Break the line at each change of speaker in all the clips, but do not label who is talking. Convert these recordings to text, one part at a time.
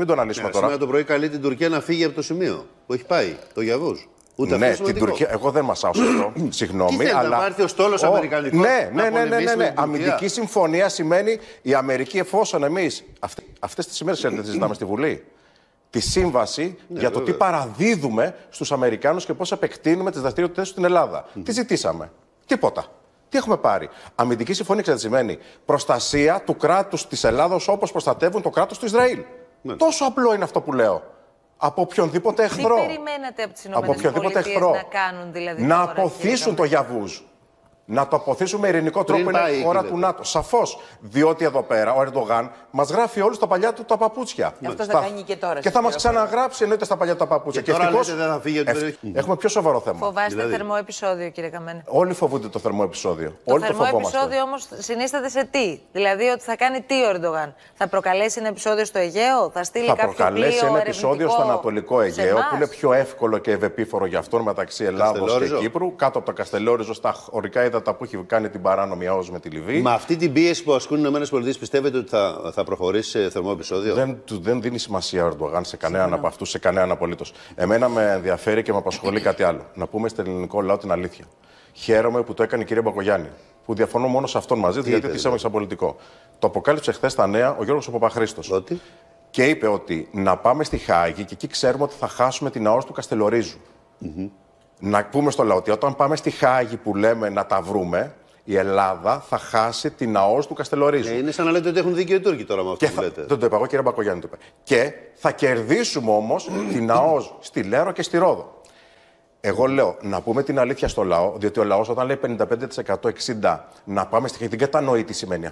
Μην τον αναλύσουμε ναι, τώρα. Σήμερα το πρωί καλεί την Τουρκία να φύγει από το σημείο που έχει πάει, το Γιαβό. Ούτε ναι, την Τουρκία. Εγώ δεν μα σε αυτό. Συγγνώμη. Τι αλλά... Ναι, να ο στόλος ο... Αμερικανικός. Ναι, ναι, ναι, ναι, ναι, ναι. Αμυντική συμφωνία σημαίνει η Αμερική, εφόσον εμείς αυτές τις ημέρες ξέρετε τις συζητάμε στη Βουλή. Τη σύμβαση ναι, για το βέβαια. τι παραδίδουμε στους Αμερικάνους και πώς επεκτείνουμε τις δραστηριότητέ τους στην Ελλάδα. Mm. Τι ζητήσαμε. Τίποτα. Τι έχουμε πάρει. Αμυντική συμφωνία, ξέρετε, σημαίνει προστασία του κράτους της Ελλάδα όπως προστατεύουν το κράτος του Ισραήλ. Ναι. Τόσο απλό είναι αυτό που λέω. Από οποιονδήποτε εχθρό. Τι περιμένατε από τις ΗΠΑ να κάνουν, δηλαδή. Να αποθήσουν το γιαβούζ να το αποθήσουμε ειρηνικό τρόπο Πριν είναι χώρα του ΝΑΤΟ. Σαφώς. Διότι εδώ πέρα ο Ερντογάν μας γράφει όλους τα παλιά του τα παπούτσια. Αυτό θα κάνει και τώρα. Και θα μα ξαναγράψει εννοείται στα παλιά του τα παπούτσια. Και, και φύγει. Ευ... Έχουμε πιο σοβαρό θέμα. Φοβάστε δηλαδή... θερμό επεισόδιο, κύριε Καμένε. Όλοι φοβούνται το θερμό επεισόδιο. Το Όλοι θερμό το επεισόδιο όμως συνίσταται σε τι. Δηλαδή ότι θα κάνει τι ο Ερντογάν. Θα προκαλέσει ένα επεισόδιο στο Αιγαίο, θα στείλει Θα προκαλέσει ένα επεισόδιο στο Ανατολικό Αιγαίο που είναι πιο εύκολο και ευεπίφορο για αυτόν μεταξύ Ελλάδος και Κύπρου, κάτω από το Καστελόριζο στα ορικά τα που έχει κάνει την παράνομη ΑΟΣ με τη Λιβύη. Με αυτή την πίεση που ασκούν οι ΗΠΑ πιστεύετε ότι θα, θα προχωρήσει σε θερμό επεισόδιο. Δεν, του, δεν δίνει σημασία ο Ερντογάν σε κανέναν από αυτούς, σε κανέναν απολύτως. Εμένα με ενδιαφέρει και με απασχολεί κάτι άλλο. Να πούμε στον ελληνικό λαό την αλήθεια. Χαίρομαι που το έκανε η κυρία Μπακογιάννη. Που διαφωνώ μόνο σε αυτόν μαζί του, γιατί τη σαν δηλαδή? πολιτικό. Το αποκάλυψε χθες τα νέα ο Γιώργος Παπαχρήστος. Ότι... Και είπε ότι να πάμε στη Χάγη και εκεί ξέρουμε ότι θα χάσουμε την ΑΟΣ του Καστελορίζου. Mm-hmm να πούμε στο λαό ότι όταν πάμε στη Χάγη που λέμε να τα βρούμε, η Ελλάδα θα χάσει την ΑΟΣ του Καστελορίζου. Ε, είναι σαν να λέτε ότι έχουν δίκιο οι Τούρκοι τώρα με αυτό και που λέτε. δεν το είπα εγώ, κύριε Μπακογιάννη το είπα. Και θα κερδίσουμε όμως την ΑΟΣ στη Λέρο και στη Ρόδο. Εγώ λέω να πούμε την αλήθεια στο λαό, διότι ο λαός όταν λέει 55%, 60% να πάμε στη δεν κατανοεί τι σημαίνει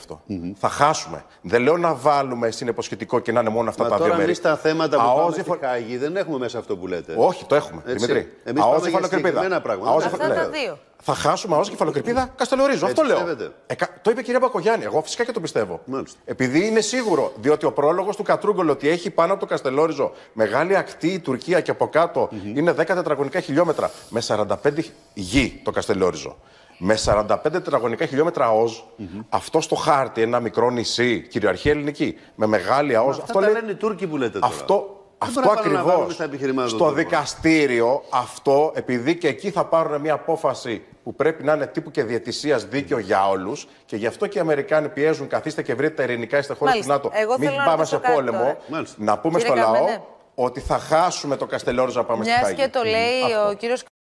Θα χάσουμε. Δεν λέω να βάλουμε συνεποσχετικό και να είναι μόνο αυτά τα δύο μέρη. Τώρα εμείς τα θέματα που πάμε στη δεν έχουμε μέσα αυτό που λέτε. Όχι, το έχουμε. Έτσι. Δημητρή. Εμείς πάμε για συγκεκριμένα πράγματα θα χάσουμε άλλο κεφαλοκρηπίδα Καστελόριζο. Αυτό λέω. Ε, το είπε η κυρία Μπακογιάννη. Εγώ φυσικά και το πιστεύω. Μάλιστα. Επειδή είναι σίγουρο, διότι ο πρόλογος του Κατρούγκολ ότι έχει πάνω από το Καστελόριζο μεγάλη ακτή η Τουρκία και από είναι 10 τετραγωνικά χιλιόμετρα με 45 γη το Καστελόριζο. Με 45 τετραγωνικά χιλιόμετρα ΑΟΣ, αυτό στο χάρτη, ένα μικρό νησί, κυριαρχία ελληνική, με μεγάλη ΑΟΣ. αυτό λένε οι Τούρκοι που λέτε τώρα. Αυτό αυτό ακριβώ. Στο δικαστήριο αυτό, επειδή και εκεί θα πάρουν μια απόφαση που πρέπει να είναι τύπου και διαιτησίας δίκαιο για όλους. Και γι' αυτό και οι Αμερικάνοι πιέζουν, καθίστε και βρείτε τα ειρηνικά είστε χώρες του ΝΑΤΟ. Μην πάμε σε πόλεμο. Να πούμε στο λαό ότι θα χάσουμε το Καστελόριζο να πάμε στην στη και το λέει ο